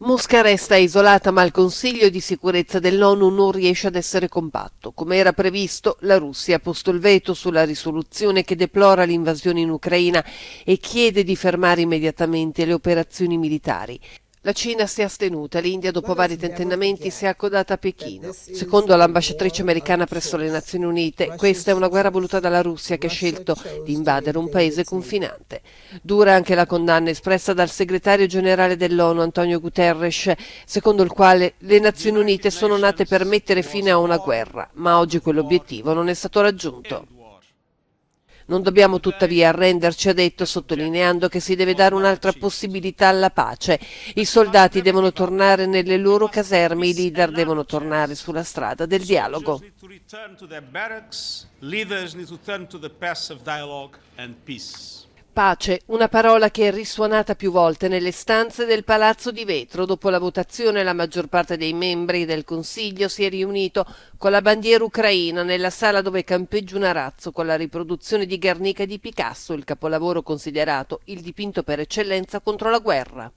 Mosca resta isolata ma il Consiglio di sicurezza dell'ONU non riesce ad essere compatto. Come era previsto, la Russia ha posto il veto sulla risoluzione che deplora l'invasione in Ucraina e chiede di fermare immediatamente le operazioni militari. La Cina si è astenuta, l'India dopo vari tentennamenti si è accodata a Pechino. Secondo l'ambasciatrice americana presso le Nazioni Unite, questa è una guerra voluta dalla Russia che ha scelto di invadere un paese confinante. Dura anche la condanna espressa dal segretario generale dell'ONU Antonio Guterres, secondo il quale le Nazioni Unite sono nate per mettere fine a una guerra, ma oggi quell'obiettivo non è stato raggiunto. Eh, non dobbiamo tuttavia arrenderci, ha detto, sottolineando che si deve dare un'altra possibilità alla pace. I soldati devono tornare nelle loro caserme, i leader devono tornare sulla strada del dialogo. Leaders need to turn to the path of dialogue and peace. Pace, una parola che è risuonata più volte nelle stanze del Palazzo di Vetro. Dopo la votazione la maggior parte dei membri del Consiglio si è riunito con la bandiera ucraina nella sala dove campeggia un arazzo con la riproduzione di Guernica di Picasso, il capolavoro considerato il dipinto per eccellenza contro la guerra.